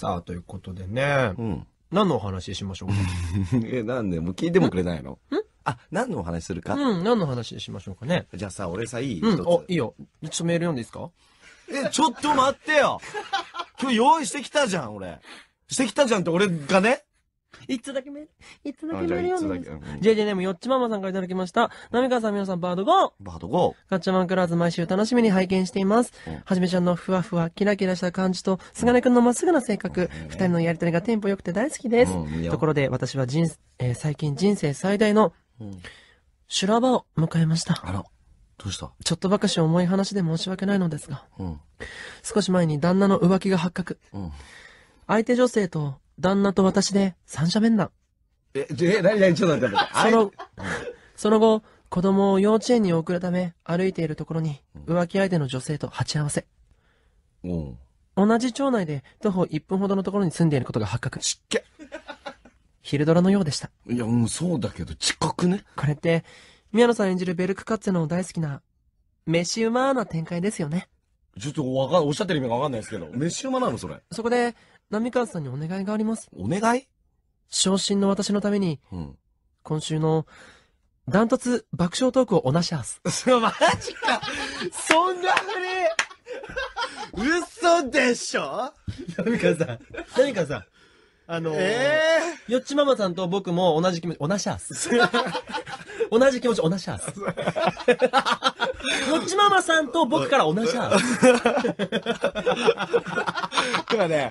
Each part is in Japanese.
さあ、ということでね。うん。何のお話しましょうか。え、なんでもう聞いてもくれないの んあ、何のお話するか、うん、何の話しましょうかね。じゃあさ、俺さ、いい、うん、おいいよ。ちょっとメール読んでいいですかえ、ちょっと待ってよ今日用意してきたじゃん、俺。してきたじゃんって俺がね、一 つだけメール。一つだけメールよんであじゃあう ?JJ ネームよっちママさんからいただきました。波川さん、皆さん、バードゴーバードゴガッチャマンクラーズ毎週楽しみに拝見していますはじめちゃんのふわふわ、キラキラした感じと、菅ねくんのまっすぐな性格、二人のやりとりがテンポ良くて大好きですところで、私は人、え最近人生最大の修羅場を迎えました。あら、どうしたちょっとばかし重い話で申し訳ないのですが、少し前に旦那の浮気が発覚。相手女性と旦那と私で三者面談。え、え、何何ちょっと待って。その、その後、子供を幼稚園に送るため歩いているところに浮気相手の女性と鉢合わせ。うん。同じ町内で徒歩1分ほどのところに住んでいることが発覚。ちっけ昼ドラのようでした。いや、もうそうだけど、遅刻ね。これって、宮野さん演じるベルクカッツェの大好きな、飯うまーな展開ですよね。ちょっとわかん、おっしゃってる意味がわかんないですけど、飯うまなのそれ。そこで、波川さんにお願いがあります。お願い昇進の私のために、うん、今週の、ダントツ爆笑トークをおなしゃす。マジかそんなふれ嘘でしょ波川さん、波川さん。あのー、えー、よっちママさんと僕も同じ気持ち、おなしゃす。同じ気持ち、同じアース。こっちママさんと僕から同じアース。今ね、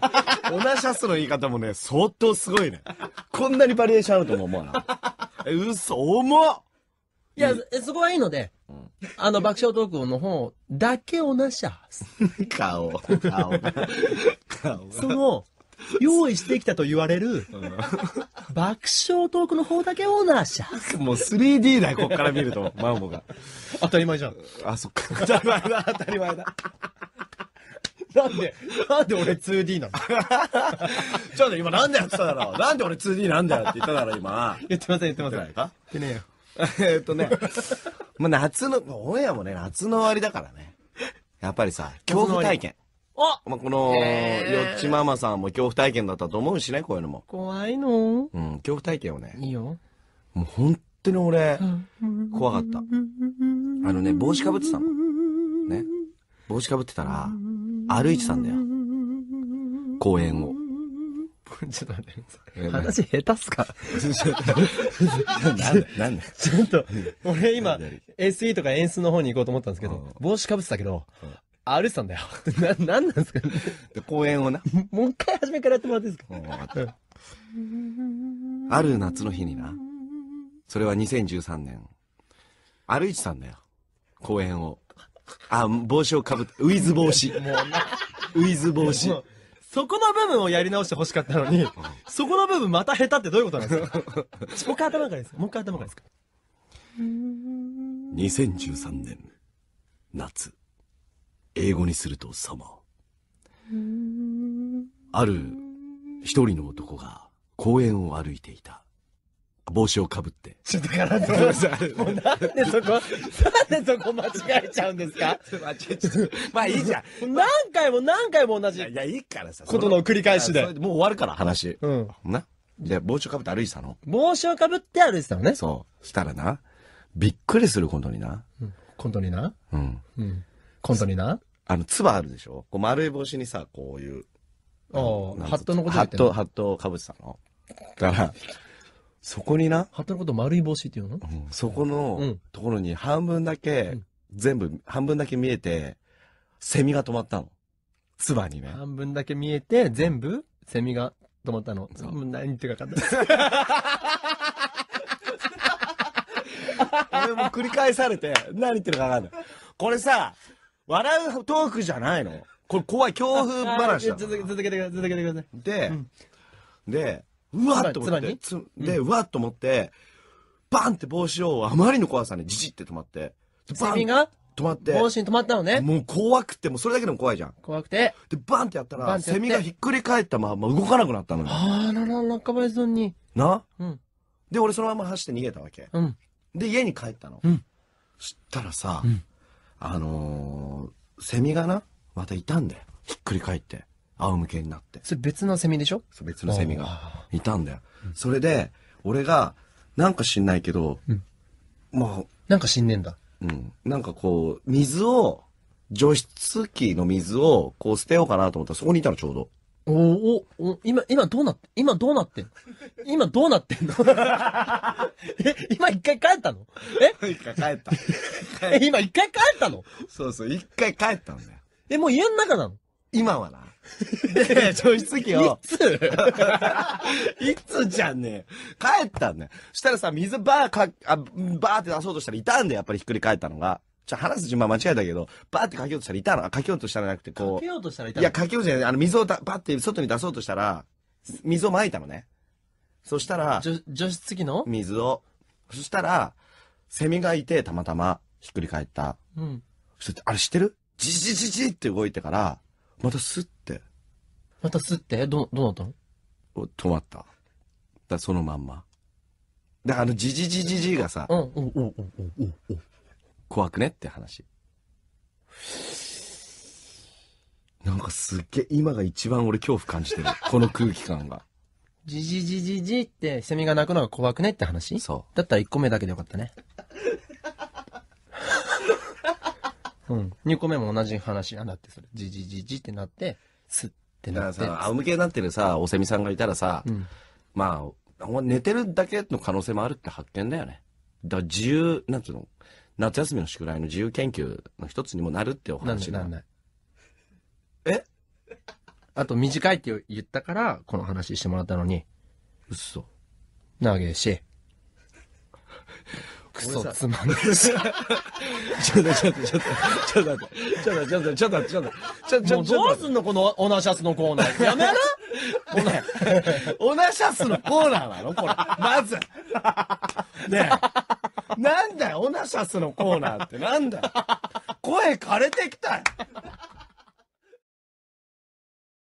同じシースの言い方もね、相当すごいね。こんなにバリエーションあるとも思うな嘘、重っいや、そこはいいので、うん、あの、爆笑トークの方だけ同じシース。顔、顔、顔。その、用意してきたと言われる、爆笑トークの方だけオーナーしゃ。もう 3D だよ、こっから見ると、マンボが。当たり前じゃん。あ、そっか。当たり前だ、当たり前だ。なんで、なんで俺 2D なのちょっと今なんでやってただろ。う。なんで俺 2D なんだよって言っただろ、今。言ってません、言ってません。言ってねえよ。えっとね、まあ夏の、オンエアもね、夏の終わりだからね。やっぱりさ、恐怖体験。まあ、この、よっちママさんも恐怖体験だったと思うしね、こういうのも。怖いのうん、恐怖体験をね。いいよ。もう本当に俺、怖かった。あのね、帽子かぶってたの。ね。帽子かぶってたら、歩いてたんだよ。公園を。ちょっと待って、話下手っすかなんだちょっと、俺今、SE とか演出の方に行こうと思ったんですけど、帽子かぶってたけど、歩いてたんだよ。な、なんなんですかね。で、公演をな。もう一回初めからやってもらっていいですか、うん、かある夏の日にな。それは2013年。歩いてたんだよ。公演を。あ、帽子をかぶって、ウィズ帽子。もうな。ウィズ帽子。そこの部分をやり直してほしかったのに、そこの部分また下手ってどういうことなんですかもう一回頭からですかもう一回頭からですか ?2013 年、夏。英語にすると様。ある一人の男が公園を歩いていた。帽子をかぶって。ちょっとからず、もうなんでそこ、なんでそこ間違えちゃうんですかまあいいじゃん。何回も何回も同じ。いや、いいからさ。ことの繰り返しで。もう終わるから、話。うん。な。で、帽子をかぶって歩いてたの。帽子をかぶって歩いてたのね。そう。したらな、びっくりすることにな。うん、コントにな。うん。うん。コントにな。あの、つばあるでしょこう丸い帽子にさ、こういう。ああ、ハットのことハ言っッてト、ハットをかぶってたの。だから、そこにな、ハットのこと丸い帽子っていうのうんそこのところに半分だけ、うん全部、半分だけ見えて、セミが止まったの。つばにね。半分だけ見えて、全部、セミが止まったの。そう何言ってるか分かんない。俺もう繰り返されて、何言ってるか分かんない。これさ、笑うトークじゃないの。これ怖い、恐怖話だ続け、続けてください、続けてください。で、で、うわっと思って、つで、うわっと思って、バンって帽子をあまりの怖さにじじって止まって、バンが止まって。帽子に止まったのね。もう怖くて、もうそれだけでも怖いじゃん。怖くて。で、バンってやったら、セミがひっくり返ったまま動かなくなったのよ。あらら中林さんそに。なうん。で、俺そのまま走って逃げたわけ。うん。で、家に帰ったの。うん。したらさ、うんあのー、セミがな、またいたんだよ。ひっくり返って、仰向けになって。それ別のセミでしょ別のセミが。いたんだよ。それで、俺が、なんか知んないけど、うん、まあ。なんか死んねんだ。うん。なんかこう、水を、除湿機の水を、こう捨てようかなと思ったら、そこにいたのちょうど。おお、お、今、今どうなって、今どうなってんの今どうなってんの え、今一回帰ったのえ 一回帰った。え、今一回帰ったのそうそう、一回帰ったんだよ。え、もう家の中なの今はな。で、除湿器を。いついつじゃんね帰ったんだよ。そしたらさ、水バーか、あ、バーって出そうとしたらいたんだよ、やっぱりひっくり返ったのが。ちょ、話す順番間違えたけど、バーってかけようとしたらいたのあ、かけようとしたらなくて、こう。かけようとしたらいたいや、かけようじゃない。あの、水をた、バーって外に出そうとしたら、水をまいたのね。そしたら、除除湿器の水を。そしたら、セミがいて、たまたま、ひっくり返った。うん。そしてあれ知ってるじじじじって動いてから、またスって。またスってど、どうなったの止まった。だそのまんま。で、あの、じじじじじがさ、うん、うん、うん、うん、うん、うん。怖くねって話。なんかすっげえ、今が一番俺恐怖感じてる。この空気感が。じじじじじってセミが鳴くのが怖くねって話そう。だったら1個目だけでよかったね。うん。2個目も同じ話なんだって、それ。じじじじってなって、すってなって。だからさ、仰向けになってるさ、おセミさんがいたらさ、うん、まあ、寝てるだけの可能性もあるって発見だよね。だから自由、なんつうの夏休みの宿題の自由研究の一つにもなるってお話が。なんない。えあと短いって言ったから、この話してもらったのに、嘘。長げし。クソつまんない。ちょっとちょっとちょっとちょっと待ってちょっとちょっとちょっとちょっとちょっとちょっとちょっと待ってうすんのこのオナシャスのコーナー。やめろオナ、オナシャスのコーナーなのこれ。まず。ねえ。なんだよ、オナシャスのコーナーってなんだよ。声枯れてきたよ。